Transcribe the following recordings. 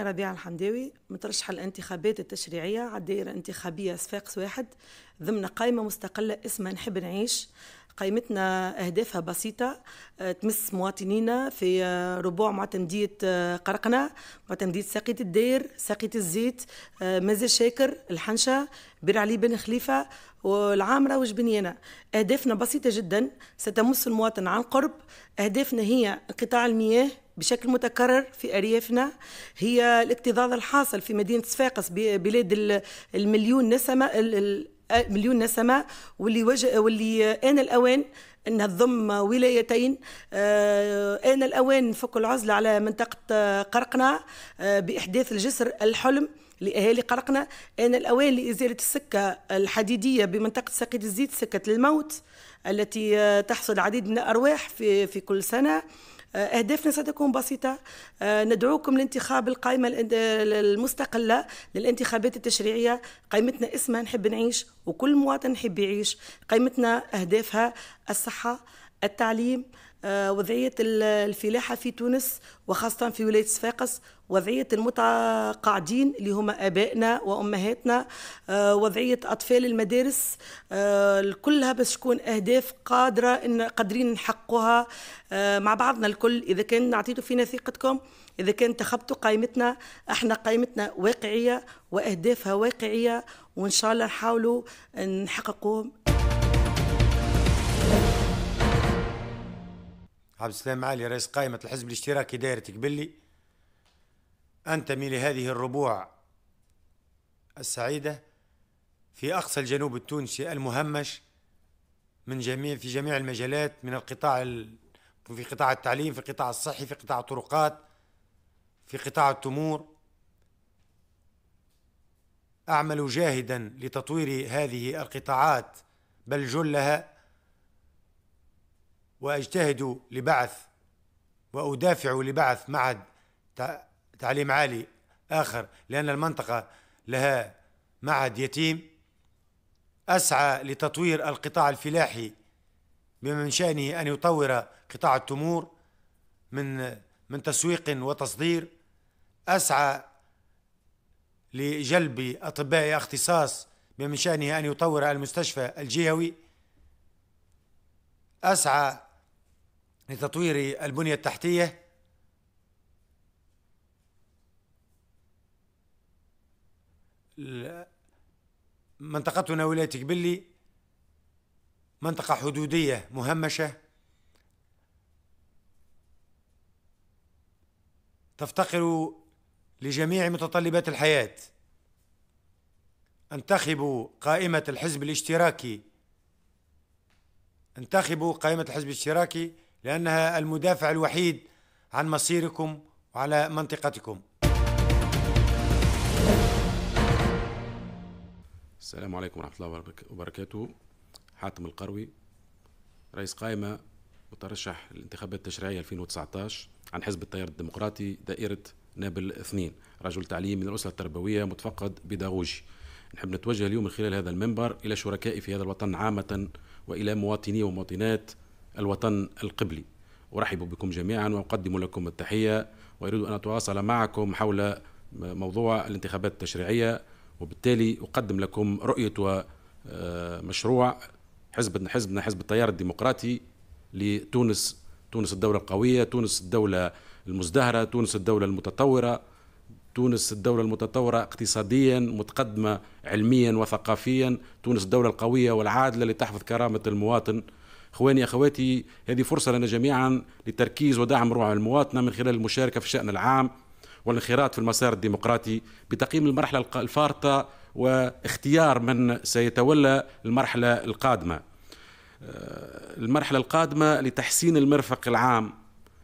أنا ربيعة الحمداوي مترشحة للانتخابات التشريعية على الدائرة الانتخابية صفاقس واحد ضمن قائمة مستقلة اسمها نحب نعيش قائمتنا أهدافها بسيطة آه، تمس مواطنينا في آه، ربوع معتمدية آه، قرقنة معتمدية ساقية الدير ساقية الزيت مازال شاكر الحنشة بير علي بن خليفة والعامرة وجبنيانة أهدافنا بسيطة جدا ستمس المواطن عن قرب أهدافنا هي قطاع المياه بشكل متكرر في أريافنا هي الاكتظاظ الحاصل في مدينة صفاقس بلاد المليون نسمة مليون نسمة واللي, وجه واللي آن الأوان انها تضم ولايتين آه، آن الأوان نفك العزلة على منطقة آه، قرقنة آه، بإحداث الجسر الحلم لأهالي قرقنة آن الأوان لإزالة السكة الحديدية بمنطقة سقيد الزيت سكة الموت التي تحصد عديد من الأرواح في, في كل سنة آه، أهدافنا ستكون بسيطة آه، ندعوكم لانتخاب القائمة المستقلة للانتخابات التشريعية قائمتنا اسمها نحب نعيش وكل مواطن يحب يعيش قائمتنا أهدافها الصحة التعليم آه، وضعية الفلاحة في تونس وخاصة في ولاية صفاقس وضعية المتقاعدين اللي هما أبائنا وأمهاتنا آه، وضعية أطفال المدارس آه، كلها باش تكون أهداف قادرة إن قادرين نحققها مع بعضنا الكل إذا كان نعطيتوا فينا ثقتكم إذا كان انتخبتوا قائمتنا احنا قائمتنا واقعية وأهدافها واقعية وإن شاء الله نحاولوا نحققوهم عبد السلام علي رئيس قائمة الحزب الاشتراكي دائرة قبلي أنتمي لهذه الربوع السعيدة في أقصى الجنوب التونسي المهمش من جميع في جميع المجالات من القطاع في قطاع التعليم في القطاع الصحي في قطاع الطرقات في قطاع التمور أعمل جاهدا لتطوير هذه القطاعات بل جلها واجتهد لبعث وادافع لبعث معهد تعليم عالي اخر لان المنطقه لها معهد يتيم اسعى لتطوير القطاع الفلاحي بمن شانه ان يطور قطاع التمور من من تسويق وتصدير اسعى لجلب اطباء اختصاص بمن شانه ان يطور المستشفى الجهوي اسعى لتطوير البنية التحتية منطقتنا ولاية قبلي منطقة حدودية مهمشة تفتقر لجميع متطلبات الحياة انتخبوا قائمة الحزب الاشتراكي انتخبوا قائمة الحزب الاشتراكي لأنها المدافع الوحيد عن مصيركم وعلى منطقتكم السلام عليكم ورحمة الله وبركاته حاتم القروي رئيس قائمة مترشح للانتخابات التشريعية 2019 عن حزب التيار الديمقراطي دائرة نابل اثنين رجل تعليم من الأسرة التربوية متفقد بيداغوجي نحب نتوجه اليوم من خلال هذا المنبر إلى شركائي في هذا الوطن عامة وإلى مواطني ومواطنات الوطن القبلي أرحب بكم جميعا وأقدم لكم التحية وأريد أن أتواصل معكم حول موضوع الانتخابات التشريعية وبالتالي أقدم لكم رؤية ومشروع آه، حزبنا حزبنا حزب التيار الديمقراطي لتونس تونس الدولة القوية تونس الدولة المزدهرة تونس الدولة المتطورة تونس الدولة المتطورة اقتصاديا متقدمة علميا وثقافيا تونس الدولة القوية والعادلة لتحفظ كرامة المواطن اخواني اخواتي هذه فرصه لنا جميعا للتركيز ودعم روح المواطنه من خلال المشاركه في الشان العام والانخراط في المسار الديمقراطي بتقييم المرحله الفارطه واختيار من سيتولى المرحله القادمه آه، المرحله القادمه لتحسين المرفق العام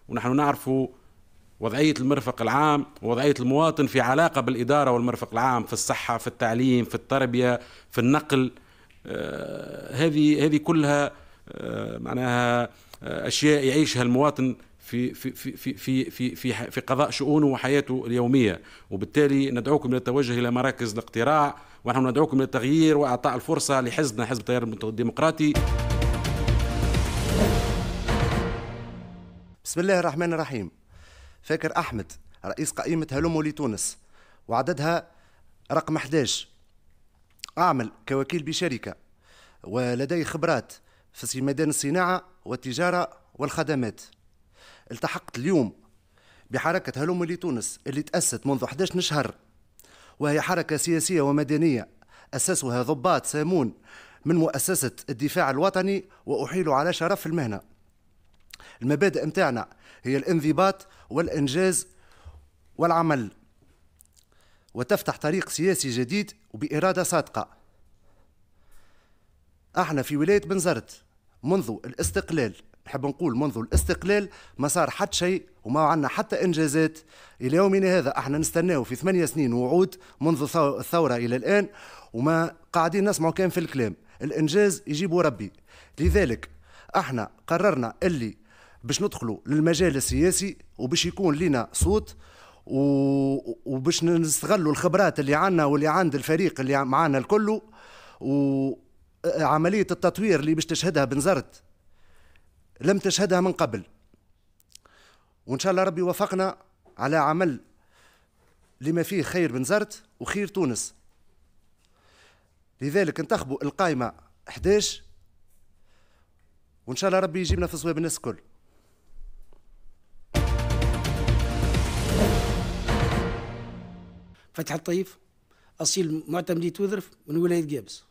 ونحن نعرف وضعية المرفق العام ووضعية المواطن في علاقة بالإدارة والمرفق العام في الصحة في التعليم في التربية في النقل آه، هذه هذه كلها آه، معناها آه، اشياء يعيشها المواطن في في في في في في في قضاء شؤونه وحياته اليوميه وبالتالي ندعوكم للتوجه الى مراكز الاقتراع ونحن ندعوكم للتغيير واعطاء الفرصه لحزبنا حزب التيار الديمقراطي بسم الله الرحمن الرحيم فاكر احمد رئيس قائمه هلومو لتونس وعددها رقم 11 اعمل كوكيل بشركه ولدي خبرات في ميدان الصناعة والتجارة والخدمات التحقت اليوم بحركة هلوم لتونس اللي تأسست منذ 11 شهر وهي حركة سياسية ومدنية أسسها ضباط سامون من مؤسسة الدفاع الوطني وأحيل على شرف المهنة المبادئ متاعنا هي الانضباط والإنجاز والعمل وتفتح طريق سياسي جديد وبإرادة صادقة احنا في ولايه بنزرت منذ الاستقلال نحب نقول منذ الاستقلال ما صار حتى شيء وما عندنا حتى انجازات الى يومنا هذا احنا نستناو في ثمانية سنين وعود منذ الثوره الى الان وما قاعدين نسمعوا كان في الكلام الانجاز يجيبه ربي لذلك احنا قررنا اللي باش ندخلوا للمجال السياسي وباش يكون لنا صوت و... وباش نستغلوا الخبرات اللي عندنا واللي عند الفريق اللي معانا الكل و... عملية التطوير اللي باش تشهدها بنزرت لم تشهدها من قبل وإن شاء الله ربي وفقنا على عمل لما فيه خير بنزرت وخير تونس لذلك انتخبوا القائمة 11 وإن شاء الله ربي يجيبنا في صواب الناس الكل فتح الطيف أصيل معتمدي توذرف من ولاية قابس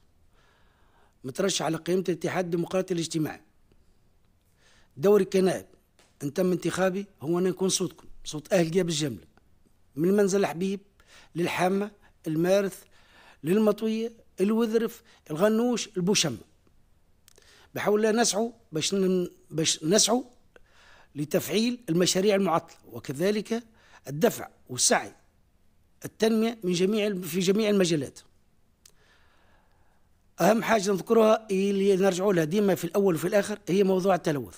مترشح على قائمة الاتحاد الديمقراطي الاجتماعي دوري كنائب ان تم انتخابي هو ان يكون صوتكم صوت اهل جاب الجمله من منزل الحبيب للحامه المارث للمطويه الوذرف الغنوش البوشمه بحول الله نسعوا باش باش نسعوا لتفعيل المشاريع المعطله وكذلك الدفع والسعي التنميه من جميع في جميع المجالات اهم حاجه نذكرها اللي نرجعوا لها ديما في الاول وفي الاخر هي موضوع التلوث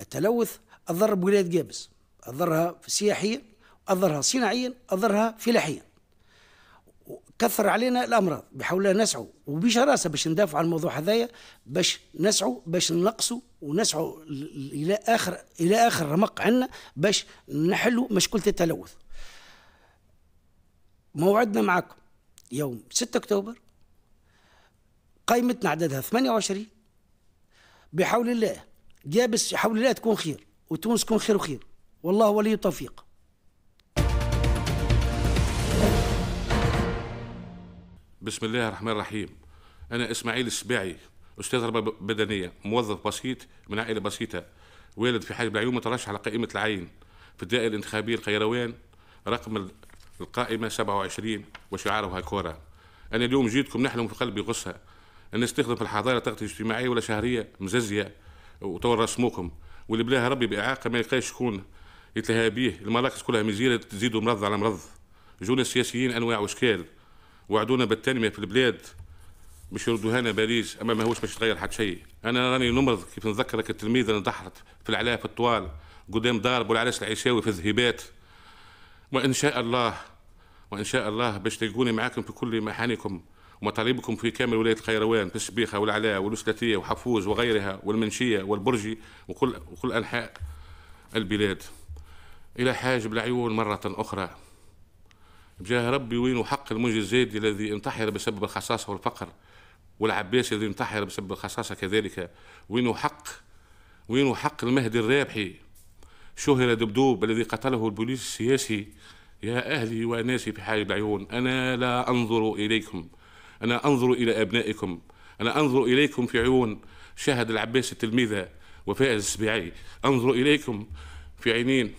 التلوث اضر بولايه قابس اضرها سياحيا اضرها صناعيا اضرها فلاحيا كثر علينا الامراض بحاولنا نسعوا وبشراسه باش ندافعوا عن الموضوع هذايا باش نسعوا باش ننقصوا ونسعوا الى اخر الى اخر رمق عندنا باش نحلوا مشكله التلوث موعدنا معكم يوم 6 اكتوبر قائمتنا عددها 28 بحول الله جابس حول الله تكون خير وتونس تكون خير وخير والله ولي التوفيق بسم الله الرحمن الرحيم أنا إسماعيل السباعي أستاذ ربا بدنية موظف بسيط من عائلة بسيطة والد في حاجب العيون مترشح على قائمة العين في الدائرة الانتخابية القيروان رقم القائمة 27 وشعارها كوره أنا اليوم جيتكم نحلم في قلبي غصة الناس تخدم في الحضاره تغطيه اجتماعيه ولا شهريه مززيه وتوا رسموكم واللي بلاها ربي باعاقه ما يلقاش شكون يتلهى به المراكز كلها مزيره تزيد مرض على مرض جونا السياسيين انواع واشكال وعدونا بالتنميه في البلاد باش يردوا هنا باريس اما ماهوش باش يتغير حتى شيء انا راني نمرض كيف نتذكرك التلميذه اللي اندحرت في العلاف الطوال قدام دار بولعرس العيشاوي في الذهبات وان شاء الله وان شاء الله باش تلقوني معاكم في كل محانكم ومطالبكم في كامل ولايه القيروان في الشبيخه والعلاء والوسلاتيه وحفوز وغيرها والمنشيه والبرجي وكل وكل انحاء البلاد الى حاجب العيون مره اخرى بجاه ربي وين حق المنجي الزيدي الذي انتحر بسبب الخصاصه والفقر والعباسي الذي انتحر بسبب الخصاصه كذلك وين حق وين حق المهدي الرابحي شهر دبدوب الذي قتله البوليس السياسي يا أهلي وأناسي في حاجب العيون أنا لا أنظر إليكم أنا أنظر إلى أبنائكم أنا أنظر إليكم في عيون شاهد العباس التلميذة وفائز السبيعي أنظر إليكم في عينين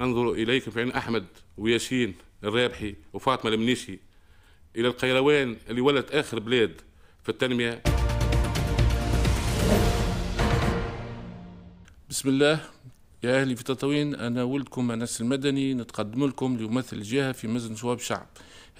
أنظر إليكم في عين أحمد وياسين الرابحي وفاطمة المنيشي إلى القيروان اللي ولت آخر بلاد في التنمية بسم الله يا أهلي في تطاوين أنا ولدكم أنس المدني نتقدم لكم ليمثل الجهة في مزن شواب الشعب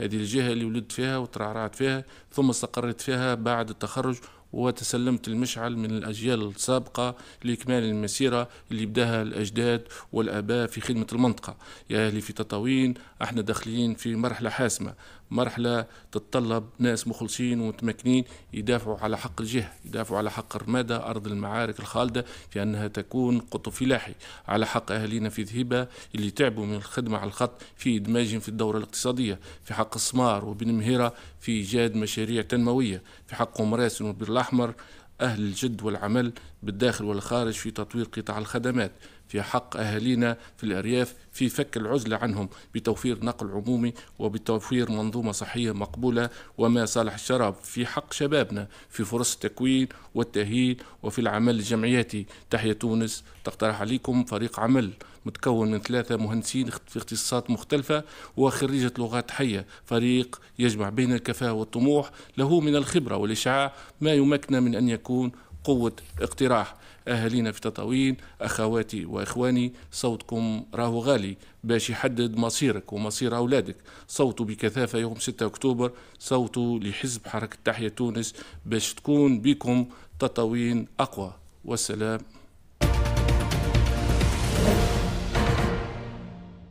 هذه الجهة اللي ولدت فيها وترعرعت فيها ثم استقرت فيها بعد التخرج وتسلمت المشعل من الأجيال السابقة لإكمال المسيرة اللي بداها الأجداد والآباء في خدمة المنطقة يا أهلي في تطاوين احنا داخلين في مرحلة حاسمة مرحلة تتطلب ناس مخلصين ومتمكنين يدافعوا على حق الجهة يدافعوا على حق الرمادة أرض المعارك الخالدة في أنها تكون قطب فلاحي على حق أهالينا في ذهبة اللي تعبوا من الخدمة على الخط في إدماجهم في الدورة الاقتصادية في حق السمار وبن مهيرة في إيجاد مشاريع تنموية في حق مراسل وبير الأحمر أهل الجد والعمل بالداخل والخارج في تطوير قطاع الخدمات في حق أهالينا في الأرياف في فك العزلة عنهم بتوفير نقل عمومي وبتوفير منظومة صحية مقبولة وما صالح الشراب في حق شبابنا في فرص التكوين والتأهيل وفي العمل الجمعياتي تحية تونس تقترح عليكم فريق عمل متكون من ثلاثة مهندسين في اختصاصات مختلفة وخريجة لغات حية فريق يجمع بين الكفاءة والطموح له من الخبرة والإشعاع ما يمكنه من أن يكون قوة اقتراح أهالينا في تطاوين أخواتي وإخواني صوتكم راهو غالي باش يحدد مصيرك ومصير أولادك صوتوا بكثافة يوم 6 أكتوبر صوتوا لحزب حركة تحية تونس باش تكون بكم تطاوين أقوى والسلام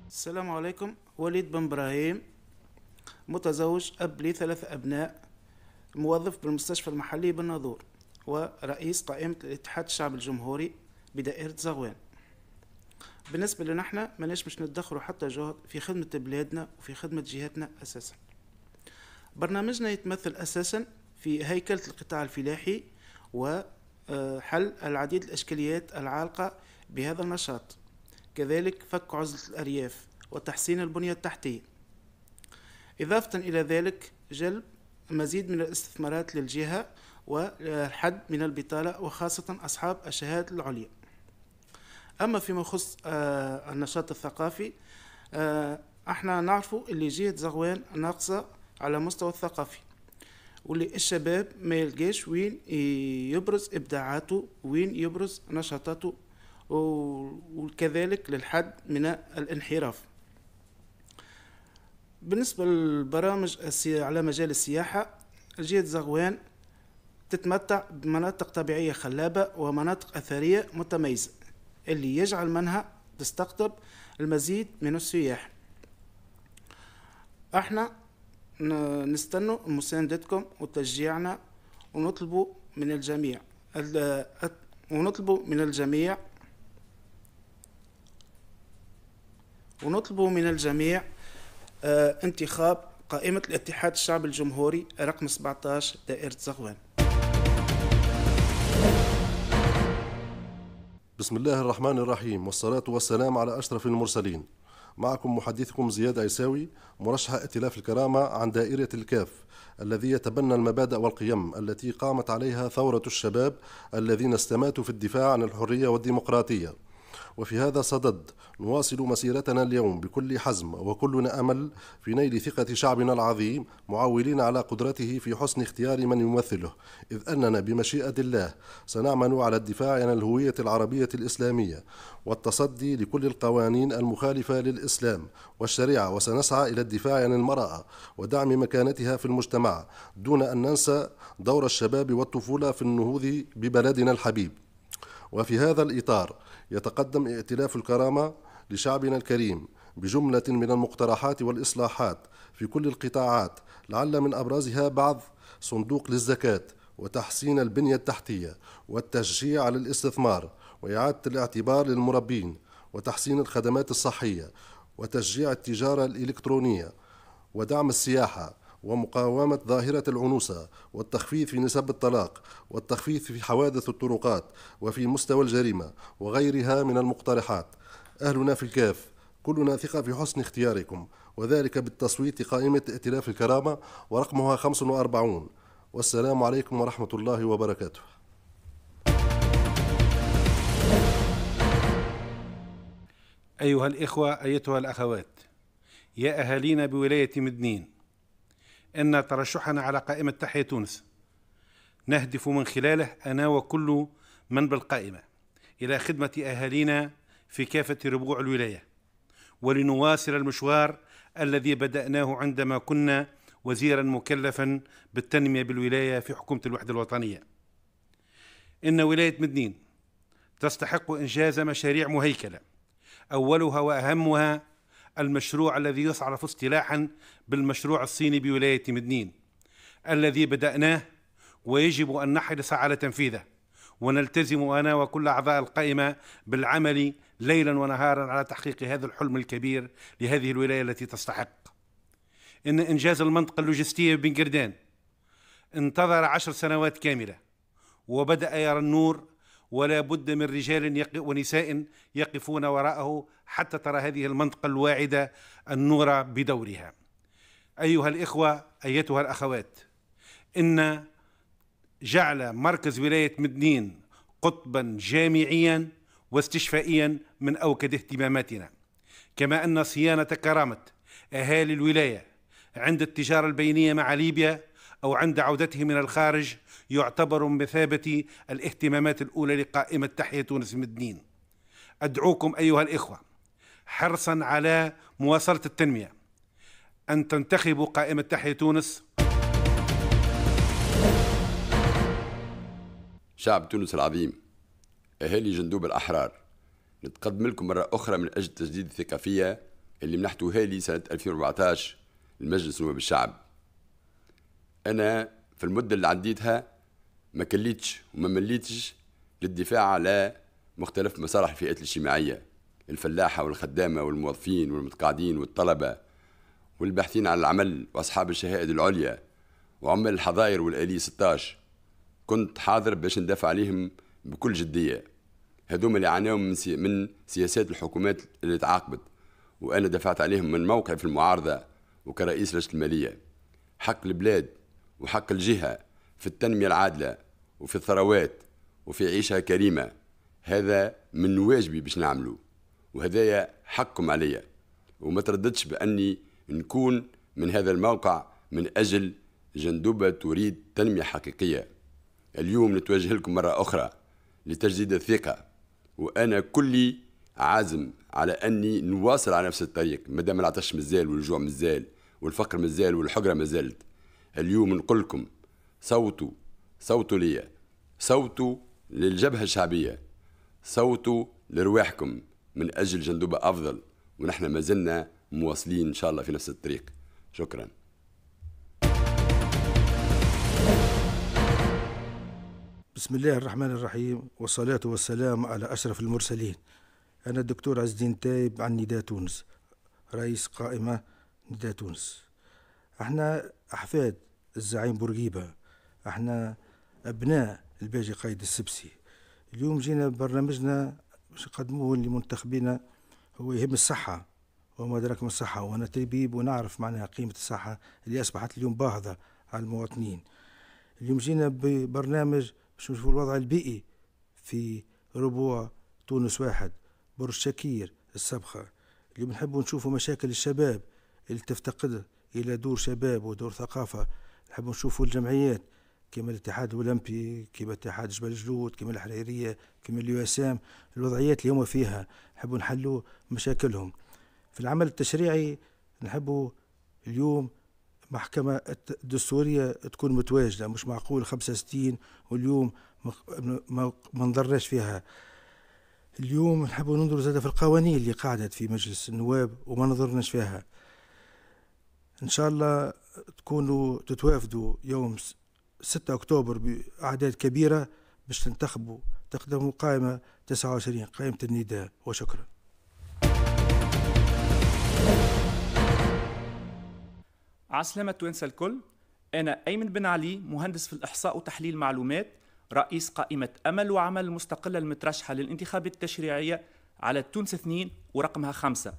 السلام عليكم وليد بن ابراهيم متزوج اب لي ثلاث ابناء موظف بالمستشفى المحلي بالناظور ورئيس قائمة الاتحاد الشعبي الجمهوري بدائرة زغوان بالنسبة لنا احنا ماناش باش ندخلوا حتى جهد في خدمة بلادنا وفي خدمة جهاتنا أساسا برنامجنا يتمثل أساسا في هيكلة القطاع الفلاحي وحل آه، العديد الإشكاليات العالقة بهذا النشاط كذلك فك عزلة الأرياف وتحسين البنية التحتية إضافة إلى ذلك جلب مزيد من الاستثمارات للجهة والحد من البطالة وخاصة أصحاب الشهادة العليا أما فيما يخص آه، النشاط الثقافي آه، احنا نعرفوا اللي جهة زغوان ناقصة على مستوى الثقافي واللي الشباب ما يلقاش وين يبرز إبداعاته وين يبرز نشاطاته وكذلك للحد من الانحراف بالنسبة للبرامج على مجال السياحة جهة زغوان تتمتع بمناطق طبيعية خلابة ومناطق أثرية متميزة اللي يجعل منها تستقطب المزيد من السياح احنا نستنوا مساندتكم وتشجيعنا ونطلب من الجميع ونطلب من الجميع ونطلب من الجميع آه، انتخاب قائمة الاتحاد الشعبي الجمهوري رقم 17 دائرة زغوان بسم الله الرحمن الرحيم والصلاة والسلام على أشرف المرسلين معكم محدثكم زياد عيساوي مرشح ائتلاف الكرامة عن دائرة الكاف الذي يتبنى المبادئ والقيم التي قامت عليها ثورة الشباب الذين استماتوا في الدفاع عن الحرية والديمقراطية وفي هذا الصدد نواصل مسيرتنا اليوم بكل حزم وكلنا أمل في نيل ثقة شعبنا العظيم معولين على قدرته في حسن اختيار من يمثله إذ أننا بمشيئة الله سنعمل على الدفاع عن الهوية العربية الإسلامية والتصدي لكل القوانين المخالفة للإسلام والشريعة وسنسعى إلى الدفاع عن المرأة ودعم مكانتها في المجتمع دون أن ننسى دور الشباب والطفولة في النهوض ببلدنا الحبيب وفي هذا الإطار يتقدم ائتلاف الكرامة لشعبنا الكريم بجملة من المقترحات والإصلاحات في كل القطاعات لعل من أبرزها بعض صندوق للزكاة وتحسين البنية التحتية والتشجيع على الاستثمار وإعادة الاعتبار للمربين وتحسين الخدمات الصحية وتشجيع التجارة الإلكترونية ودعم السياحة ومقاومة ظاهرة العنوسة والتخفيض في نسب الطلاق والتخفيض في حوادث الطرقات وفي مستوى الجريمة وغيرها من المقترحات أهلنا في الكاف كلنا ثقة في حسن اختياركم وذلك بالتصويت قائمة ائتلاف الكرامة ورقمها 45 والسلام عليكم ورحمة الله وبركاته أيها الإخوة أيتها الأخوات يا أهالينا بولاية مدنين أن ترشحنا على قائمة تحية تونس نهدف من خلاله أنا وكل من بالقائمة إلى خدمة أهالينا في كافة ربوع الولاية ولنواصل المشوار الذي بدأناه عندما كنا وزيرا مكلفا بالتنمية بالولاية في حكومة الوحدة الوطنية إن ولاية مدنين تستحق إنجاز مشاريع مهيكلة أولها وأهمها المشروع الذي يصعرف اصطلاحا بالمشروع الصيني بولاية مدنين الذي بدأناه ويجب أن نحرص على تنفيذه ونلتزم أنا وكل أعضاء القائمة بالعمل ليلا ونهارا على تحقيق هذا الحلم الكبير لهذه الولاية التي تستحق إن إنجاز المنطقة اللوجستية بن قردان انتظر عشر سنوات كاملة وبدأ يرى النور ولا بد من رجال ونساء يقفون وراءه حتى ترى هذه المنطقة الواعدة النور بدورها أيها الإخوة أيتها الأخوات إن جعل مركز ولاية مدنين قطبا جامعيا واستشفائيا من أوكد اهتماماتنا كما أن صيانة كرامة أهالي الولاية عند التجارة البينية مع ليبيا أو عند عودتهم من الخارج يعتبر بمثابة الاهتمامات الأولى لقائمة تحية تونس من الدين أدعوكم أيها الإخوة حرصا على مواصلة التنمية أن تنتخبوا قائمة تحية تونس شعب تونس العظيم أهالي جندوب الأحرار نتقدم لكم مرة أخرى من أجل الثقة الثقافية اللي منحتوها لي سنة 2014 لمجلس نواب الشعب أنا في المدة اللي عديتها ما كليتش وما مليتش للدفاع على مختلف مسارح الفئات الاجتماعية الفلاحة والخدامة والموظفين والمتقاعدين والطلبة والباحثين عن العمل وأصحاب الشهائد العليا وعمال الحظائر والآلي 16 كنت حاضر باش ندافع عليهم بكل جدية هذوما اللي عانوا من, سي... من سياسات الحكومات اللي تعاقبت وأنا دفعت عليهم من موقعي في المعارضة وكرئيس لجنة المالية حق البلاد وحق الجهة في التنمية العادلة وفي الثروات وفي عيشة كريمة هذا من واجبي باش نعمله وهذايا حقكم عليا وما ترددش بأني نكون من هذا الموقع من أجل جندوبة تريد تنمية حقيقية اليوم نتوجه لكم مرة أخرى لتجديد الثقة وأنا كلي عازم على أني نواصل على نفس الطريق مادام العطش مازال والجوع مازال والفقر مازال والحقرة مازالت اليوم نقول لكم صوته صوته ليا صوته للجبهة الشعبية صوته لرواحكم من أجل جندوبة أفضل ونحن ما زلنا مواصلين إن شاء الله في نفس الطريق شكرا بسم الله الرحمن الرحيم والصلاة والسلام على أشرف المرسلين أنا الدكتور عز الدين تايب عن نداء تونس رئيس قائمة نداء تونس احنا أحفاد الزعيم بورقيبة احنا ابناء الباجي قايد السبسي اليوم جينا برنامجنا باش نقدموه لمنتخبينا هو يهم الصحة وما أدراك ما الصحة وأنا طبيب ونعرف معناها قيمة الصحة اللي أصبحت اليوم باهظة على المواطنين اليوم جينا ببرنامج باش نشوفوا الوضع البيئي في ربوع تونس واحد برج شكير السبخة اليوم نحبوا نشوفوا مشاكل الشباب اللي تفتقد إلى دور شباب ودور ثقافة نحبوا نشوفوا الجمعيات كما الاتحاد الاولمبي كما اتحاد جبل جلود كما الحريريه كما اليو اس ام الوضعيات اللي هما فيها نحبوا نحلوا مشاكلهم في العمل التشريعي نحبوا اليوم محكمة الدستورية تكون متواجدة مش معقول 65 واليوم ما نضرش فيها اليوم نحبوا ننظروا زادة في القوانين اللي قعدت في مجلس النواب وما نظرناش فيها ان شاء الله تكونوا تتوافدوا يوم 6 أكتوبر بأعداد كبيرة باش تنتخبوا تقدموا قائمة 29 قائمة النداء وشكرا عسلامة توانسة الكل أنا أيمن بن علي مهندس في الإحصاء وتحليل معلومات رئيس قائمة أمل وعمل المستقلة المترشحة للانتخابات التشريعية على تونس اثنين ورقمها خمسة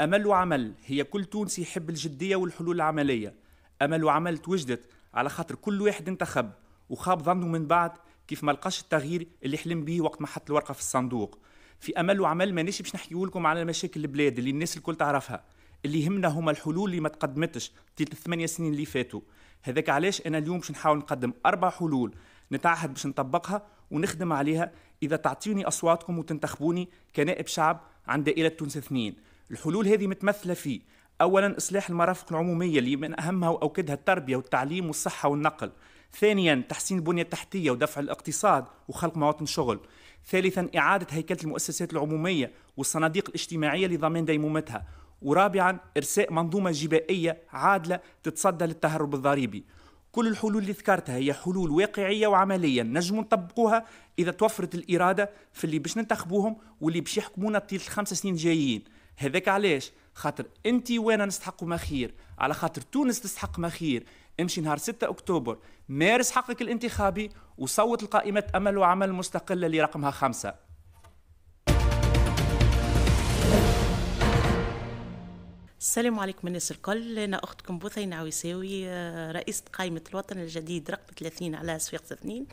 أمل وعمل هي كل تونسي يحب الجدية والحلول العملية أمل وعمل توجدت على خاطر كل واحد انتخب وخاب ظنه من بعد كيف ما لقاش التغيير اللي حلم به وقت ما حط الورقه في الصندوق في امل وعمل مانيش باش نحكيو لكم على مشاكل البلاد اللي الناس الكل تعرفها اللي يهمنا هما الحلول اللي ما تقدمتش طيله الثمانية سنين اللي فاتوا هذاك علاش انا اليوم باش نحاول نقدم اربع حلول نتعهد باش نطبقها ونخدم عليها اذا تعطيوني اصواتكم وتنتخبوني كنائب شعب عن دائره تونس اثنين الحلول هذه متمثله في اولا اصلاح المرافق العموميه اللي من اهمها واوكدها التربيه والتعليم والصحه والنقل ثانيا تحسين البنيه التحتيه ودفع الاقتصاد وخلق مواطن شغل ثالثا اعاده هيكله المؤسسات العموميه والصناديق الاجتماعيه لضمان ديمومتها ورابعا ارساء منظومه جبائيه عادله تتصدى للتهرب الضريبي كل الحلول اللي ذكرتها هي حلول واقعيه وعمليه نجم نطبقوها اذا توفرت الاراده في اللي باش ننتخبوهم واللي باش يحكمونا طيله الخمس سنين جايين هذاك علاش خاطر انت وانا نستحق ما خير على خاطر تونس تستحق ما خير امشي نهار 6 اكتوبر مارس حقك الانتخابي وصوت لقائمة امل وعمل مستقلة اللي رقمها خمسة السلام عليكم الناس الكل انا اختكم بثينة عويساوي آه، رئيسة قائمة الوطن الجديد رقم 30 على صفاقس اثنين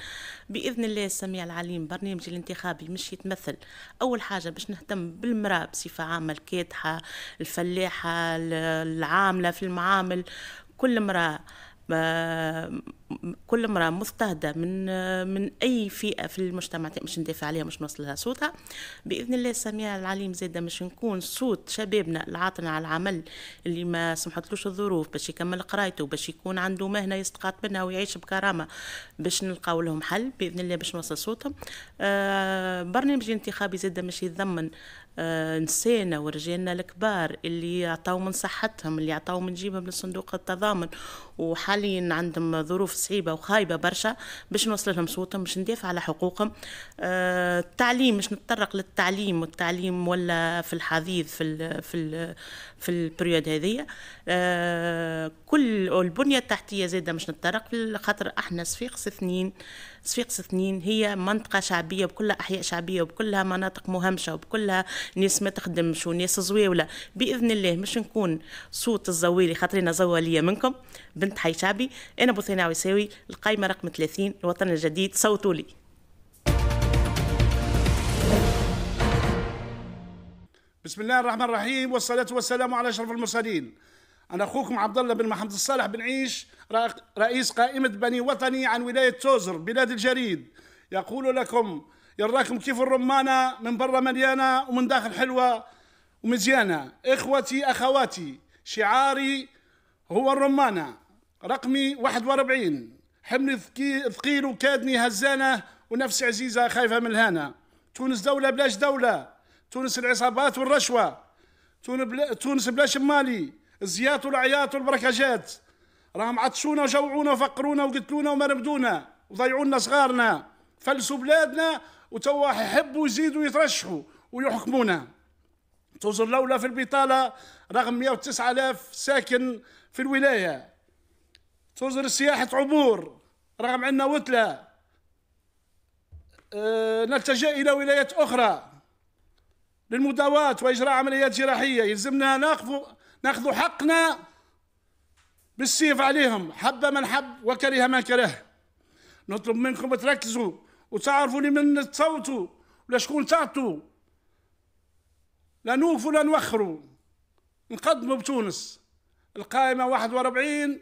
باذن الله السميع العليم برنامجي الانتخابي مش يتمثل اول حاجة باش نهتم بالمرأة بصفة عامة الكادحة الفلاحة العاملة في المعامل كل امرأة آه، كل امرأة مضطهدة من من أي فئة في المجتمع مش ندافع عليها مش لها صوتها بإذن الله السميع العليم زادة مش نكون صوت شبابنا العاطل على العمل اللي ما سمحتلوش الظروف باش يكمل قرايته باش يكون عنده مهنة يستقاط منها ويعيش بكرامة باش نلقاو لهم حل بإذن الله باش نوصل صوتهم آه برنامج انتخابي زادة مش يتضمن آه نسانا ورجالنا الكبار اللي عطاو من صحتهم اللي عطاو من جيبهم للصندوق التضامن وحاليا عندهم ظروف صعيبه وخايبه برشا باش نوصل لهم صوتهم باش ندافع على حقوقهم آه التعليم باش نتطرق للتعليم والتعليم ولا في الحضيض في الـ في الـ في البريود هذه آه كل البنيه التحتيه زاده باش نتطرق خاطر احنا صفيقس اثنين آه صفيقس اثنين هي منطقة شعبية بكلها أحياء شعبية وبكلها مناطق مهمشة وبكلها ناس ما تخدمش وناس زويولة بإذن الله مش نكون صوت الزوالي خاطرنا زوالية منكم بنت حي شعبي أنا بوثينة عويساوي القايمة رقم 30 الوطن الجديد صوتوا لي بسم الله الرحمن الرحيم والصلاة والسلام على أشرف المرسلين أنا أخوكم عبد الله بن محمد الصالح بن عيش رئيس قائمة بني وطني عن ولاية توزر بلاد الجريد يقول لكم يراكم كيف الرمانة من برا مليانة ومن داخل حلوة ومزيانة إخوتي أخواتي شعاري هو الرمانة رقمي 41 حمل ثقيل وكادني هزانة ونفسي عزيزة خايفة من الهانة تونس دولة بلاش دولة تونس العصابات والرشوة تونس بلاش مالي الزيات والعيات والبركاجات راهم عطشونا وجوعونا وفقرونا وقتلونا ومرمدونا وضيعوا لنا صغارنا فلسوا بلادنا وتوا يحبوا يزيدوا يترشحوا ويحكمونا توزر لولا في البطالة رغم 109 ألاف ساكن في الولاية توزر سياحة عبور رغم عندنا وتلة أه نلتجأ إلى ولايات أخرى للمداواة وإجراء عمليات جراحية يلزمنا نقف ناخذ حقنا بالسيف عليهم حب من حب وكره من كره نطلب منكم تركزوا وتعرفوا لمن تصوتوا ولا شكون تعطوا لا نوفوا لا نوخروا نقدموا بتونس القائمة 41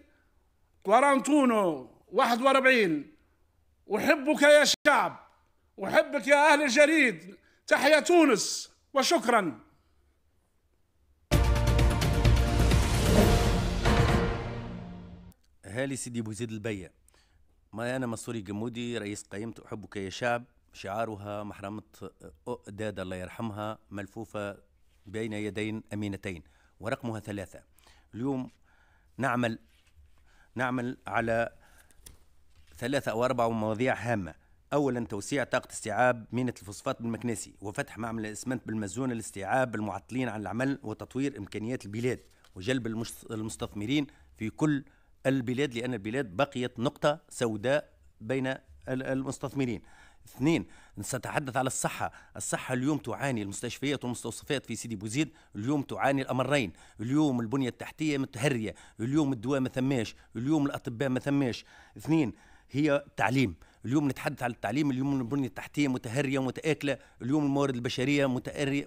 قرانتونو 41 أحبك يا شعب أحبك يا أهل الجريد تحيا تونس وشكرا هالي سيدي بوزيد البيا ما أنا منصوري جمودي رئيس قائمة أحبك يا شعب شعارها محرمة داد الله يرحمها ملفوفة بين يدين أمينتين ورقمها ثلاثة اليوم نعمل نعمل على ثلاثة أو أربعة مواضيع هامة أولا توسيع طاقة استيعاب مينة الفوسفات بالمكنسي وفتح معمل الإسمنت بالمزون لاستيعاب المعطلين عن العمل وتطوير إمكانيات البلاد وجلب المستثمرين في كل البلاد لأن البلاد بقيت نقطة سوداء بين المستثمرين اثنين نتحدث على الصحة الصحة اليوم تعاني المستشفيات والمستوصفات في سيدي بوزيد اليوم تعاني الأمرين اليوم البنية التحتية متهرية اليوم الدواء ما ثماش اليوم الأطباء ما ثماش اثنين هي التعليم اليوم نتحدث على التعليم اليوم البنية التحتية متهرية ومتآكلة اليوم الموارد البشرية متأري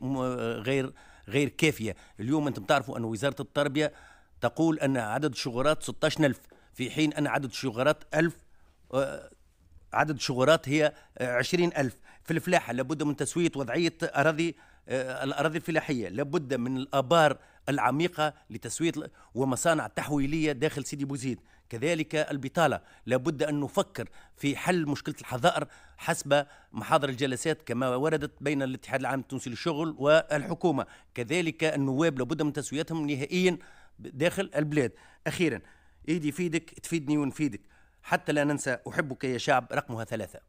غير غير كافية اليوم أنتم تعرفوا أن وزارة التربية تقول أن عدد الشغرات 16000 في حين أن عدد الشغرات 1000 آه، عدد الشغرات هي 20000 في الفلاحة لابد من تسوية وضعية أراضي آه، الأراضي الفلاحية لابد من الآبار العميقة لتسوية ومصانع تحويلية داخل سيدي بوزيد كذلك البطالة لابد أن نفكر في حل مشكلة الحظائر حسب محاضر الجلسات كما وردت بين الاتحاد العام التونسي للشغل والحكومة كذلك النواب لابد من تسويتهم نهائيا داخل البلاد أخيرا إيدي فيدك تفيدني ونفيدك حتى لا ننسى أحبك يا شعب رقمها ثلاثة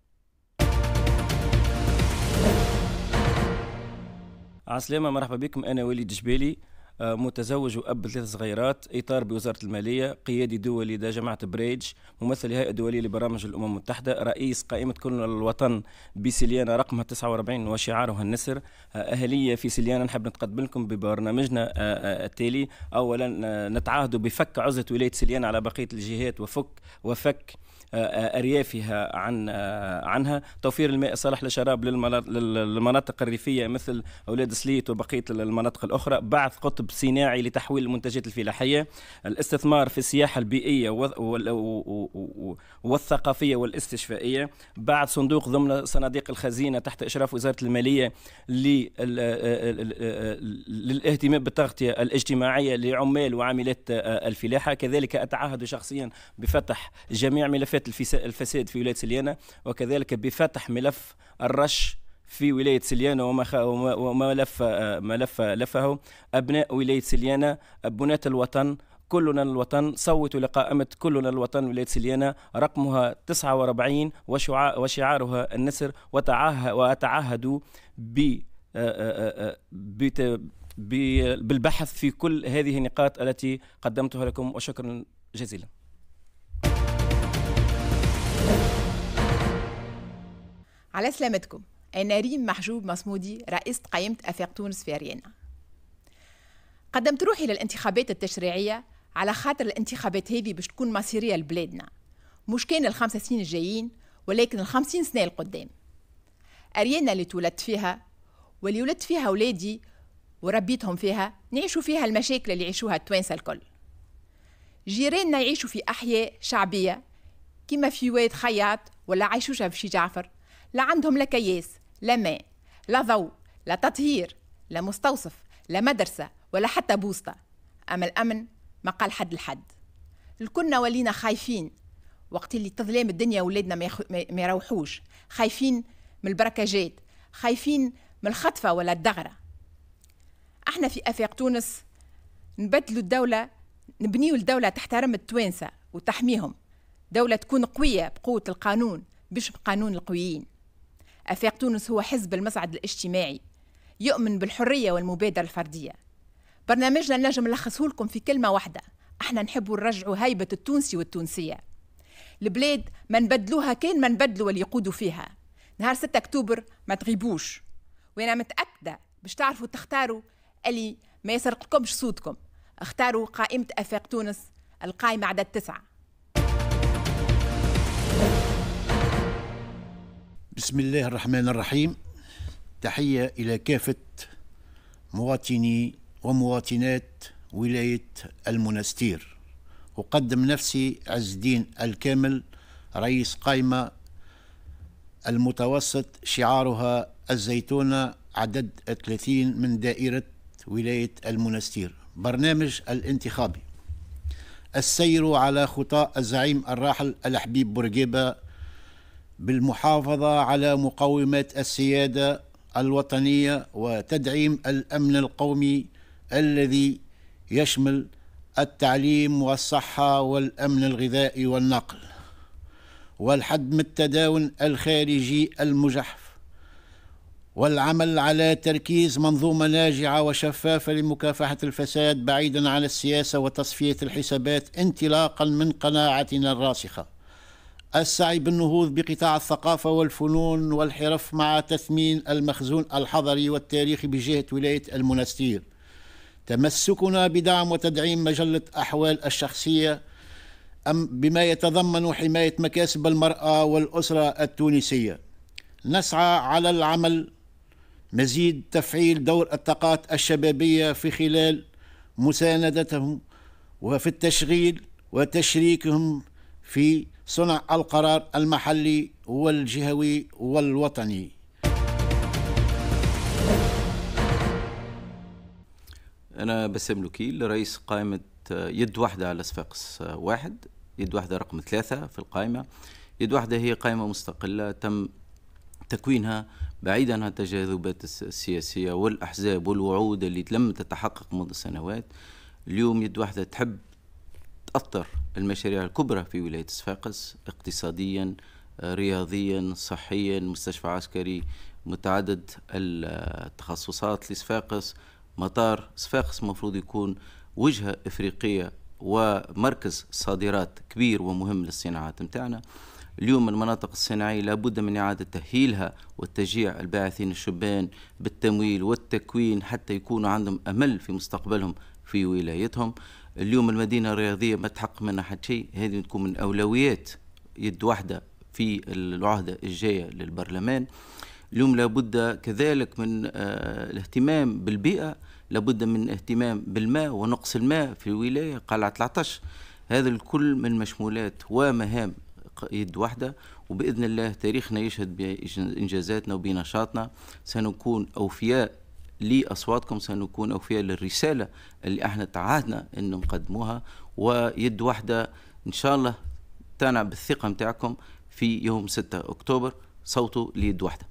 عسلامة مرحبا بكم أنا وليد جبالي متزوج واب لثلاث صغيرات اطار بوزاره الماليه قيادي دولي دا جماعه بريدج ممثل الهيئه الدوليه لبرامج الامم المتحده رئيس قائمه كل الوطن بسليانه رقمها 49 وشعارها النسر اهليه في سليانه نحب نتقدم لكم ببرنامجنا آه، آه، التالي اولا آه، نتعاهدوا بفك عزله ولايه سليانه على بقيه الجهات وفك وفك آه، آه، اريافها عن آه، عنها توفير الماء الصالح للشراب للمناطق الريفيه مثل اولاد سليت وبقيه المناطق الاخرى بعث قطب صناعي لتحويل المنتجات الفلاحيه الاستثمار في السياحه البيئيه والثقافيه والاستشفائيه بعد صندوق ضمن صناديق الخزينه تحت اشراف وزاره الماليه للاهتمام بالتغطيه الاجتماعيه لعمال وعاملات الفلاحه كذلك اتعهد شخصيا بفتح جميع ملفات ملفات الفساد في ولاية سليانة وكذلك بفتح ملف الرش في ولاية سليانة وما وما لف ملف لفه أبناء ولاية سليانة بناة الوطن كلنا الوطن صوتوا لقائمة كلنا الوطن ولاية سليانة رقمها 49 وشعارها النسر وتعهدوا آه، آه، آه، ب بالبحث في كل هذه النقاط التي قدمتها لكم وشكرا جزيلا على سلامتكم أنا ريم محجوب مصمودي رئيسة قائمة أفاق تونس في أريانا قدمت روحي للانتخابات التشريعية على خاطر الانتخابات هذه باش تكون مصيرية لبلادنا مش كان الخمسة سنين الجايين ولكن الخمسين سنة القدام أريانا اللي تولدت فيها واللي ولدت فيها ولادي وربيتهم فيها نعيشوا فيها المشاكل اللي يعيشوها التوانسة الكل جيراننا يعيشوا في أحياء شعبية كما في واد خياط ولا عيشوشة في شي جعفر لا عندهم لا كياس لا ماء لا ضوء لا تطهير لا مستوصف لا مدرسة ولا حتى بوسطة أما الأمن ما قال حد لحد الكلنا ولينا خايفين وقت اللي تظلام الدنيا ولادنا ما, يخ... ما يروحوش خايفين من البركاجات خايفين من الخطفة ولا الدغرة احنا في أفاق تونس نبدلوا الدولة نبنيوا الدولة تحترم التوانسة وتحميهم دولة تكون قوية بقوة القانون مش بقانون القويين أفاق تونس هو حزب المصعد الاجتماعي يؤمن بالحرية والمبادرة الفردية برنامجنا نجم نلخصه لكم في كلمة واحدة احنا نحبوا نرجعوا هيبة التونسي والتونسية البلاد ما نبدلوها كان ما نبدلوا اللي يقودوا فيها نهار 6 أكتوبر ما تغيبوش وأنا متأكدة باش تعرفوا تختاروا اللي ما يسرقلكمش صوتكم اختاروا قائمة أفاق تونس القائمة عدد تسعة بسم الله الرحمن الرحيم تحية إلى كافة مواطني ومواطنات ولاية المنستير أقدم نفسي عز الدين الكامل رئيس قائمة المتوسط شعارها الزيتونة عدد 30 من دائرة ولاية المنستير برنامج الانتخابي السير على خطى الزعيم الراحل الحبيب بورقيبة بالمحافظه على مقاومة السياده الوطنيه وتدعيم الامن القومي الذي يشمل التعليم والصحه والامن الغذائي والنقل والحد التداول الخارجي المجحف والعمل على تركيز منظومة ناجعة وشفافة لمكافحة الفساد بعيدا عن السياسة وتصفية الحسابات انطلاقا من قناعتنا الراسخة السعي بالنهوض بقطاع الثقافة والفنون والحرف مع تثمين المخزون الحضري والتاريخي بجهة ولاية المنستير تمسكنا بدعم وتدعيم مجلة أحوال الشخصية أم بما يتضمن حماية مكاسب المرأة والأسرة التونسية نسعى على العمل مزيد تفعيل دور الطاقات الشبابية في خلال مساندتهم وفي التشغيل وتشريكهم في صنع القرار المحلي والجهوي والوطني أنا بسام لوكيل رئيس قائمة آه، يد واحدة على صفاقس آه، واحد يد واحدة رقم ثلاثة في القائمة يد واحدة هي قائمة مستقلة تم تكوينها بعيدا عن التجاذبات السياسية والأحزاب والوعود اللي لم تتحقق منذ سنوات اليوم يد واحدة تحب أثر المشاريع الكبرى في ولاية صفاقس اقتصاديا آه، رياضيا صحيا مستشفى عسكري متعدد التخصصات لصفاقس مطار صفاقس مفروض يكون وجهة إفريقية ومركز صادرات كبير ومهم للصناعات متاعنا اليوم المناطق الصناعية لابد من إعادة تأهيلها وتشجيع الباعثين الشبان بالتمويل والتكوين حتى يكونوا عندهم أمل في مستقبلهم في ولايتهم اليوم المدينه الرياضيه ما تحقق منها حد شيء هذه تكون من اولويات يد واحده في العهده الجايه للبرلمان اليوم لابد كذلك من آه، الاهتمام بالبيئه لابد من اهتمام بالماء ونقص الماء في الولايه قلعه العطش هذا الكل من مشمولات ومهام يد واحدة وبإذن الله تاريخنا يشهد بإنجازاتنا وبنشاطنا سنكون أوفياء لأصواتكم سنكون أوفياء للرسالة اللي احنا تعهدنا أنه نقدموها ويد واحدة إن شاء الله تنع بالثقة متاعكم في يوم 6 أكتوبر صوتوا ليد واحدة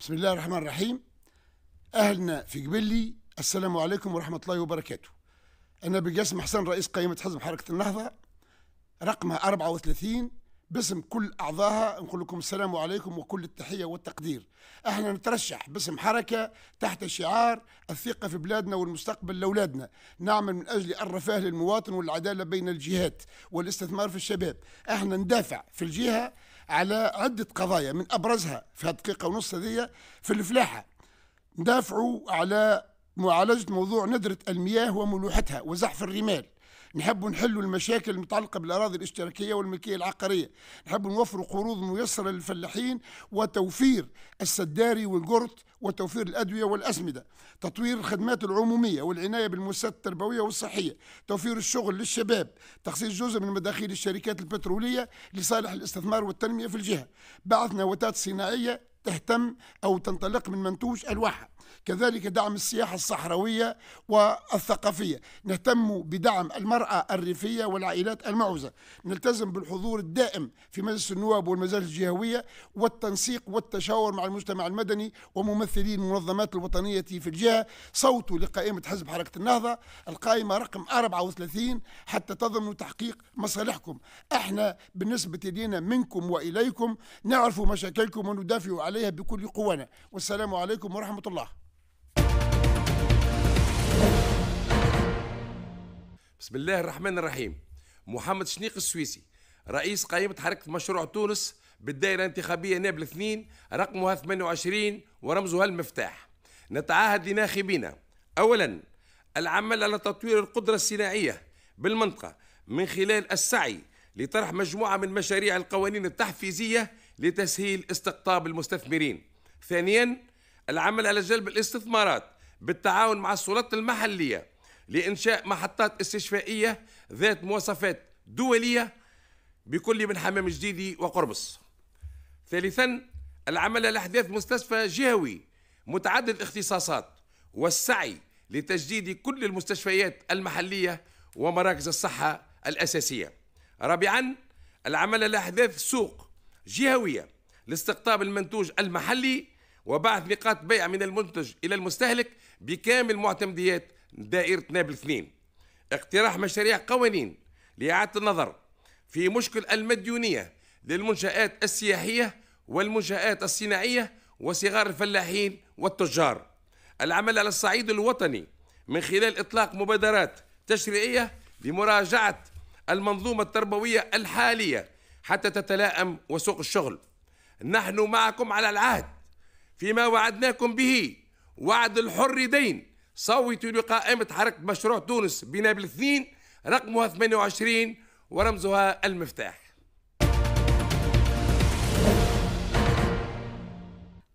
بسم الله الرحمن الرحيم أهلنا في قبلي السلام عليكم ورحمة الله وبركاته أنا بجسم حسن رئيس قائمة حزب حركة النهضة رقمها 34 باسم كل اعضائها نقول لكم السلام عليكم وكل التحيه والتقدير. احنا نترشح باسم حركه تحت شعار الثقه في بلادنا والمستقبل لاولادنا، نعمل من اجل الرفاه للمواطن والعداله بين الجهات والاستثمار في الشباب. احنا ندافع في الجهه على عده قضايا من ابرزها في هالدقيقه ونص هذه في الفلاحه. ندافعوا على معالجه موضوع ندره المياه وملوحتها وزحف الرمال. نحبوا نحلوا المشاكل المتعلقة بالأراضي الاشتراكية والملكية العقارية نحبوا نوفروا قروض ميسرة للفلاحين وتوفير السداري والقرط وتوفير الأدوية والأسمدة تطوير الخدمات العمومية والعناية بالمؤسسات التربوية والصحية توفير الشغل للشباب تخصيص جزء من مداخيل الشركات البترولية لصالح الاستثمار والتنمية في الجهة بعث وتات صناعية تهتم أو تنطلق من منتوج الواحه كذلك دعم السياحة الصحراوية والثقافية نهتم بدعم المرأة الريفية والعائلات المعوزة نلتزم بالحضور الدائم في مجلس النواب والمجالس الجهوية والتنسيق والتشاور مع المجتمع المدني وممثلين المنظمات الوطنية في الجهة صوتوا لقائمة حزب حركة النهضة القائمة رقم 34 حتى تضمنوا تحقيق مصالحكم احنا بالنسبة لنا منكم وإليكم نعرف مشاكلكم وندافع عليها بكل قوانا والسلام عليكم ورحمة الله بسم الله الرحمن الرحيم محمد شنيق السويسي رئيس قائمة حركة مشروع تونس بالدائرة الانتخابية نابل 2 رقمها 28 ورمزها المفتاح نتعاهد لناخبينا أولا العمل على تطوير القدرة الصناعية بالمنطقة من خلال السعي لطرح مجموعة من مشاريع القوانين التحفيزية لتسهيل استقطاب المستثمرين ثانيا العمل على جلب الاستثمارات بالتعاون مع السلطات المحليه لإنشاء محطات استشفائية ذات مواصفات دولية بكل من حمام جديدي وقربص ثالثا العمل لأحداث مستشفى جهوي متعدد الاختصاصات والسعي لتجديد كل المستشفيات المحلية ومراكز الصحة الأساسية رابعا العمل لأحداث سوق جهوية لاستقطاب المنتوج المحلي وبعث نقاط بيع من المنتج إلى المستهلك بكامل معتمديات دائرة نابل اثنين اقتراح مشاريع قوانين لإعادة النظر في مشكل المديونية للمنشآت السياحية والمنشآت الصناعية وصغار الفلاحين والتجار العمل على الصعيد الوطني من خلال إطلاق مبادرات تشريعية لمراجعة المنظومة التربوية الحالية حتى تتلائم وسوق الشغل نحن معكم على العهد فيما وعدناكم به وعد الحر دين صوتوا لقائمة حركة مشروع تونس بناب الاثنين رقمها 28 ورمزها المفتاح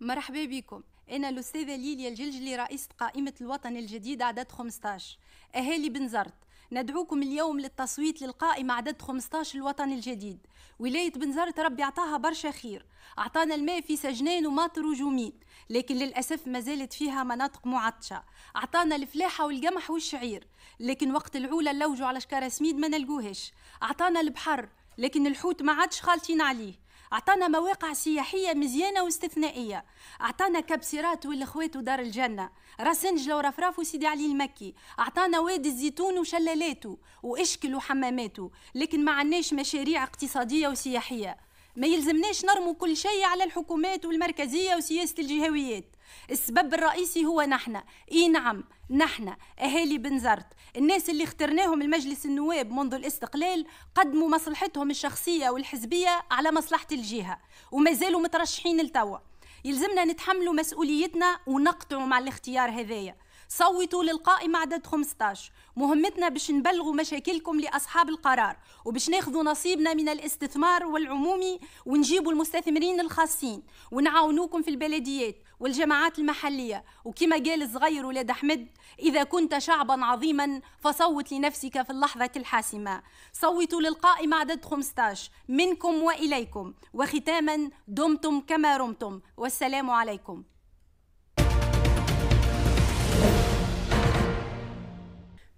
مرحبا بكم أنا الأستاذة ليليا الجلجلي رئيسة قائمة الوطن الجديد عدد 15 أهالي بنزرت ندعوكم اليوم للتصويت للقائمة عدد 15 الوطن الجديد ولاية بنزرت ربي أعطاها برشا خير أعطانا الماء في سجنين وماطر وجومين لكن للأسف ما زالت فيها مناطق معطشة أعطانا الفلاحة والقمح والشعير لكن وقت العولة نلوجوا على شكارة سميد ما نلقوهش أعطانا البحر لكن الحوت ما عادش خالطين عليه أعطانا مواقع سياحية مزيانة واستثنائية أعطانا كبسيرات والإخوات ودار الجنة راسنجلة ورفراف وسيدي علي المكي أعطانا وادي الزيتون وشلالاته وإشكل وحماماته لكن ما عناش مشاريع اقتصادية وسياحية ما يلزمناش نرموا كل شيء على الحكومات والمركزيه وسياسه الجهويات السبب الرئيسي هو نحن اي نعم نحن اهالي بنزرت الناس اللي اخترناهم المجلس النواب منذ الاستقلال قدموا مصلحتهم الشخصيه والحزبيه على مصلحه الجهه وما زالوا مترشحين لتوا يلزمنا نتحملوا مسؤوليتنا ونقطعوا مع الاختيار هذايا صوتوا للقائمة عدد 15 مهمتنا باش نبلغوا مشاكلكم لأصحاب القرار وباش ناخذوا نصيبنا من الاستثمار والعمومي ونجيبوا المستثمرين الخاصين ونعاونوكم في البلديات والجماعات المحلية وكما قال الصغير ولاد أحمد إذا كنت شعبا عظيما فصوت لنفسك في اللحظة الحاسمة صوتوا للقائمة عدد 15 منكم وإليكم وختاما دمتم كما رمتم والسلام عليكم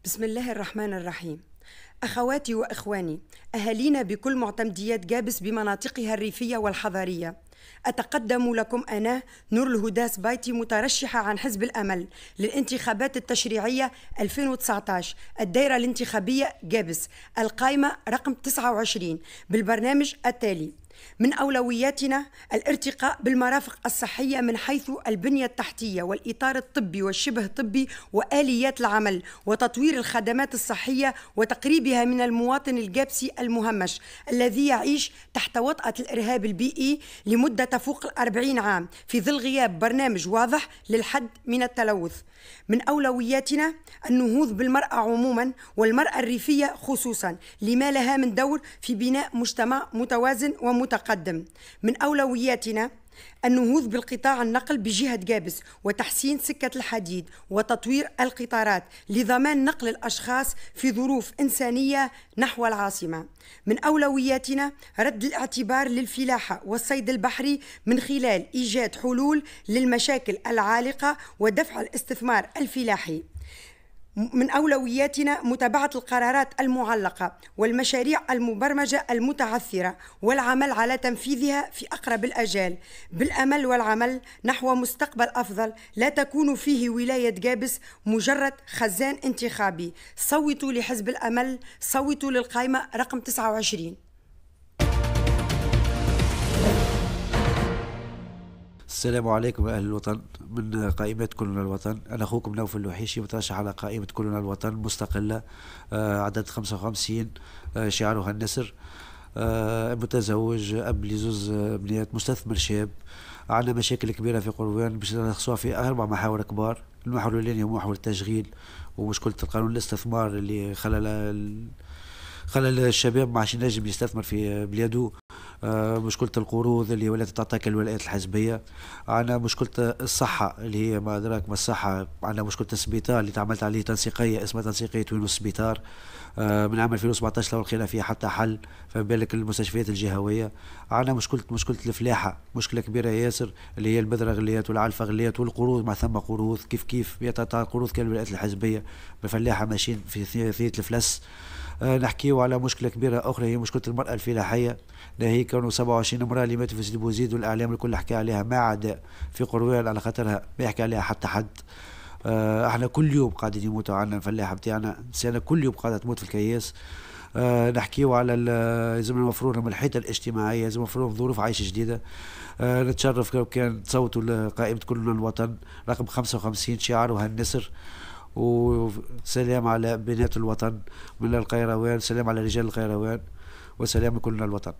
بسم الله الرحمن الرحيم أخواتي وإخواني أهالينا بكل معتمديات جابس بمناطقها الريفية والحضرية أتقدم لكم أنا نور الهداس سبايتي مترشحة عن حزب الأمل للانتخابات التشريعية 2019 الدائرة الانتخابية جابس القائمة رقم 29 بالبرنامج التالي من اولوياتنا الارتقاء بالمرافق الصحيه من حيث البنيه التحتيه والاطار الطبي والشبه الطبي واليات العمل وتطوير الخدمات الصحيه وتقريبها من المواطن الجابسي المهمش الذي يعيش تحت وطأة الارهاب البيئي لمده تفوق الأربعين عام في ظل غياب برنامج واضح للحد من التلوث من اولوياتنا النهوض بالمراه عموما والمراه الريفيه خصوصا لما لها من دور في بناء مجتمع متوازن ومتوازن متقدم من أولوياتنا النهوض بالقطاع النقل بجهة قابس وتحسين سكة الحديد وتطوير القطارات لضمان نقل الأشخاص في ظروف إنسانية نحو العاصمة من أولوياتنا رد الاعتبار للفلاحة والصيد البحري من خلال إيجاد حلول للمشاكل العالقة ودفع الاستثمار الفلاحي من أولوياتنا متابعة القرارات المعلقة والمشاريع المبرمجة المتعثرة والعمل على تنفيذها في أقرب الأجال بالأمل والعمل نحو مستقبل أفضل لا تكون فيه ولاية جابس مجرد خزان انتخابي صوتوا لحزب الأمل صوتوا للقائمة رقم 29 السلام عليكم يا أهل الوطن من قائمة كلنا الوطن أنا أخوكم نوف الوحيشي مترشح على قائمة كلنا الوطن مستقلة آه، عدد 55 شعارها النسر متزوج أب لزوز آه، بنيات مستثمر شاب عندنا مشاكل كبيرة في قروان باش نلخصوها في أربع محاور كبار المحور الأولاني هو محور التشغيل ومشكلة القانون الاستثمار اللي خلى خلى الشباب ما عادش ينجم يستثمر في بلاده آه، مشكله القروض اللي ولات تعطيك الولايات الحزبيه عندنا مشكله الصحه اللي هي ما ادراك ما الصحه عندنا مشكله السبيطار اللي تعملت عليه تنسيقيه اسمها تنسيقيه تونس السبيطار آه، من عام 2017 لو لقينا فيها حتى حل فما بالك المستشفيات الجهويه عندنا مشكله مشكله الفلاحه مشكله كبيره ياسر اللي هي البذره غليات والعلفه غليات والقروض ما ثم قروض كيف كيف قروض كالولايات الحزبيه الفلاحه ماشيين في ثنية الفلس آه، نحكيو على مشكله كبيره اخرى هي مشكله المراه الفلاحيه هي كانوا 27 امراه اللي ماتوا في سيدي بوزيد والاعلام الكل حكى عليها ما عدا في قروان على خاطرها ما يحكي عليها حتى حد آه، احنا كل يوم قاعدين يموتوا عنا الفلاحه بتاعنا سنه كل يوم قاعده تموت في الكياس أه نحكيو على لازم نوفروا لهم الحيطه الاجتماعيه لازم نوفروا لهم ظروف عيش جديده أه نتشرف كان تصوتوا لقائمه كلنا الوطن رقم 55 شعار وهالنسر وسلام على بنات الوطن من القيروان سلام على رجال القيروان وسلام كلنا الوطن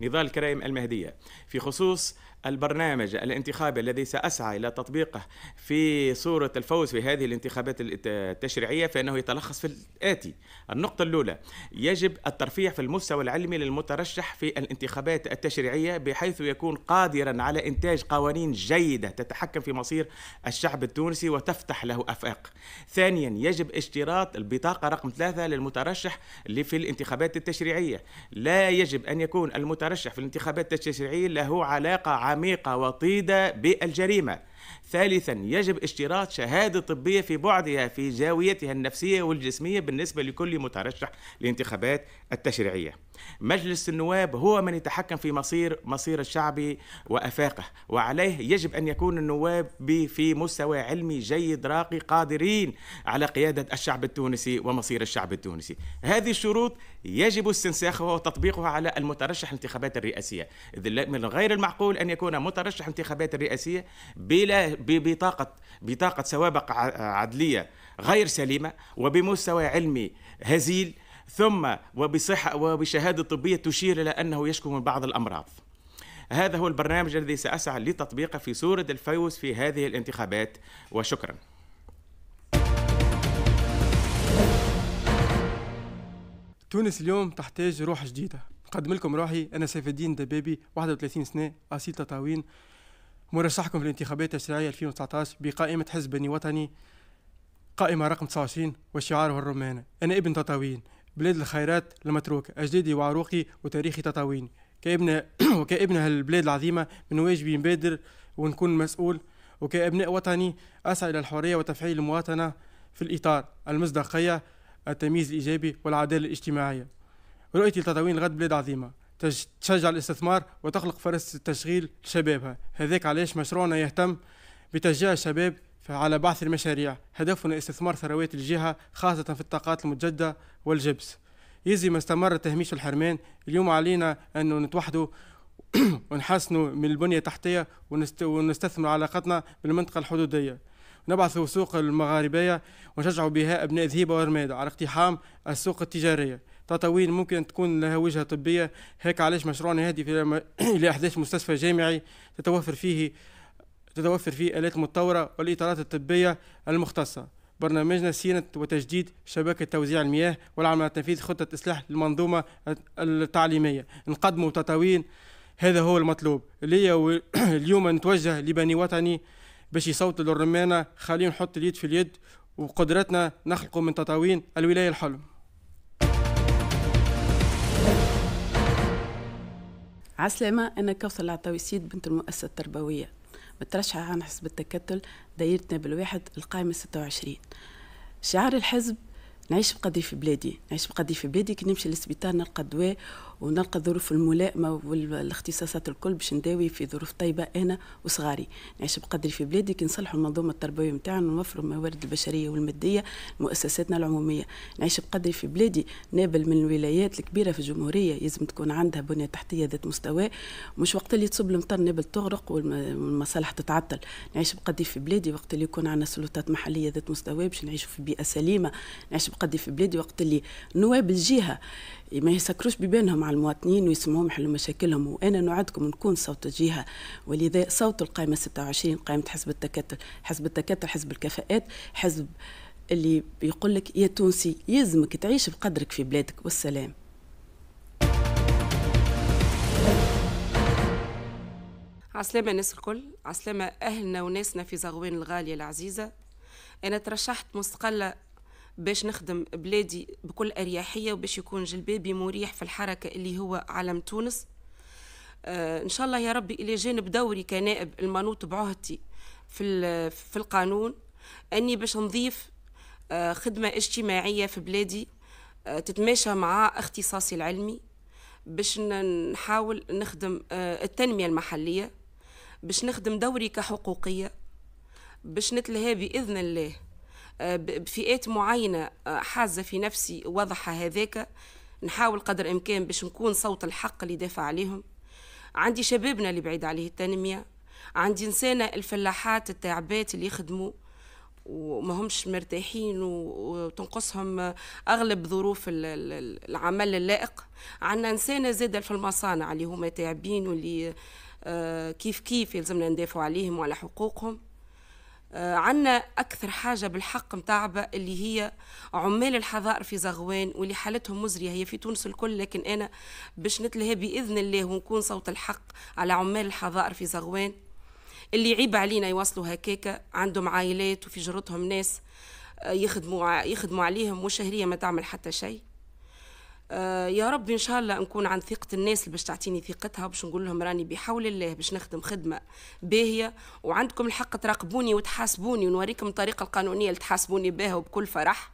نضال كريم المهدية في خصوص البرنامج الانتخابي الذي سأسعى إلى تطبيقه في صورة الفوز في هذه الانتخابات التشريعية فإنه يتلخص في الآتي النقطة الأولى يجب الترفيع في المستوى العلمي للمترشح في الانتخابات التشريعية بحيث يكون قادرا على إنتاج قوانين جيدة تتحكم في مصير الشعب التونسي وتفتح له أفاق ثانيا يجب اشتراط البطاقة رقم ثلاثة للمترشح في الانتخابات التشريعية لا يجب أن يكون المترشح في الانتخابات التشريعية له علاقة عميقة وطيدة بالجريمة ثالثا يجب اشتراط شهادة طبية في بعدها في زاويتها النفسية والجسمية بالنسبة لكل مترشح لانتخابات التشريعية مجلس النواب هو من يتحكم في مصير مصير الشعب وأفاقه وعليه يجب أن يكون النواب في مستوى علمي جيد راقي قادرين على قيادة الشعب التونسي ومصير الشعب التونسي هذه الشروط يجب استنساخها وتطبيقها على المترشح الانتخابات الرئاسية من غير المعقول أن يكون مترشح انتخابات الرئاسية بلا ببطاقة بطاقة سوابق عدلية غير سليمة وبمستوى علمي هزيل ثم وبصحة وبشهادة طبية تشير إلى أنه يشكو من بعض الأمراض هذا هو البرنامج الذي سأسعى لتطبيقه في صورة الفوز في هذه الانتخابات وشكرا تونس اليوم تحتاج روح جديدة نقدم لكم روحي أنا سيف الدين دبابي 31 سنة أصيل تطاوين مرشحكم في الانتخابات الشرعية 2019 بقائمة حزب بني وطني قائمة رقم 29 وشعاره الرمانة أنا ابن تطاوين بلاد الخيرات المتروكة أجدادي وعروقي وتاريخي تطاوين كابن وكابن هالبلاد العظيمة من واجبي نبادر ونكون مسؤول وكابناء وطني أسعى إلى الحرية وتفعيل المواطنة في الإطار المصداقية التمييز الإيجابي والعدالة الاجتماعية رؤيتي لتطاوين الغد بلاد عظيمة تشجع الاستثمار وتخلق فرص تشغيل شبابها هذاك علاش مشروعنا يهتم بتشجيع الشباب على بعث المشاريع هدفنا استثمار ثروات الجهة خاصة في الطاقات المتجددة والجبس يزي ما استمر تهميش الحرمان اليوم علينا أن نتوحدوا ونحسنوا من البنية التحتية ونست... ونستثمر علاقتنا بالمنطقة الحدودية نبعث سوق المغاربية ونشجع بها أبناء ذهيبة ورمادة على اقتحام السوق التجارية تطاوين ممكن تكون لها وجهه طبيه هيك علاش مشروعنا هادي في الى احداث مستشفى جامعي تتوفر فيه تتوفر فيه الات متطوره والاطارات الطبيه المختصه برنامجنا سينة وتجديد شبكة توزيع المياه والعمل على تنفيذ خطة إصلاح المنظومة التعليمية نقدم تطاوين هذا هو المطلوب اللي اليوم نتوجه لبني وطني باش يصوت للرمانة خلينا نحط اليد في اليد وقدرتنا نخلق من تطاوين الولاية الحلم عسلامة أنا كوثر العطاويسيد بنت المؤسسة التربوية مترشحة عن حزب التكتل دايرتنا بالواحد القائمة 26 شعار الحزب نعيش بقدي في بلادي نعيش بقدي في بلادي كي نمشي للسبيطار نلقى الدواء ونلقى الظروف الملائمه والاختصاصات الكل باش نداوي في ظروف طيبه انا وصغاري نعيش بقدري في بلادي كي نصلحوا المنظومه التربويه نتاعنا ونوفروا الموارد البشريه والماديه لمؤسساتنا العموميه نعيش بقدري في بلادي نابل من الولايات الكبيره في الجمهوريه يلزم تكون عندها بنيه تحتيه ذات مستوى مش وقت اللي تصب المطر نابل تغرق والمصالح تتعطل نعيش بقدري في بلادي وقت اللي يكون عندنا سلطات محليه ذات مستوى باش نعيشوا في بيئه سليمه نعيش بقدري في بلادي وقت اللي نواب الجهه ما يسكروش ببينهم على المواطنين ويسمعوهم يحلوا مشاكلهم وانا نوعدكم نكون صوت الجهه ولذا صوت القائمه 26 قائمه حزب التكتل حزب التكتل حزب الكفاءات حزب اللي يقول لك يا تونسي يلزمك تعيش بقدرك في بلادك والسلام عسلامة الناس الكل عسلامة أهلنا وناسنا في زغوان الغالية العزيزة أنا ترشحت مستقلة باش نخدم بلادي بكل أريحية وباش يكون جلبابي مريح في الحركة اللي هو علم تونس آه ان شاء الله يا ربي الى جانب دوري كنائب المنوط بعهدتي في في القانون اني باش نضيف آه خدمه اجتماعيه في بلادي آه تتماشى مع اختصاصي العلمي باش نحاول نخدم آه، التنميه المحليه باش نخدم دوري كحقوقيه باش نتلهى باذن الله بفئات معينه آه، حازه في نفسي وضعها هذاك نحاول قدر الامكان باش نكون صوت الحق اللي دافع عليهم عندي شبابنا اللي بعيد عليه التنميه عندي انسانه الفلاحات التعبات اللي يخدموا وما همش مرتاحين وتنقصهم اغلب ظروف العمل اللائق عندنا انسانه زاد في المصانع اللي هما تعبين واللي آه، كيف كيف يلزمنا ندافعوا عليهم وعلى حقوقهم آه، عنا أكثر حاجة بالحق متعبة اللي هي عمال الحظائر في زغوان واللي حالتهم مزرية هي في تونس الكل لكن أنا باش نتلهى بإذن الله ونكون صوت الحق على عمال الحظائر في زغوان اللي عيب علينا يواصلوا هكاكا عندهم عائلات وفي جرتهم ناس آه، يخدموا يخدموا عليهم وشهرية ما تعمل حتى شيء آه، يا رب ان شاء الله نكون عند ثقه الناس اللي باش تعطيني ثقتها باش نقول لهم راني بحول الله باش نخدم خدمه باهيه وعندكم الحق تراقبوني وتحاسبوني ونوريكم الطريقه القانونيه اللي تحاسبوني بها وبكل فرح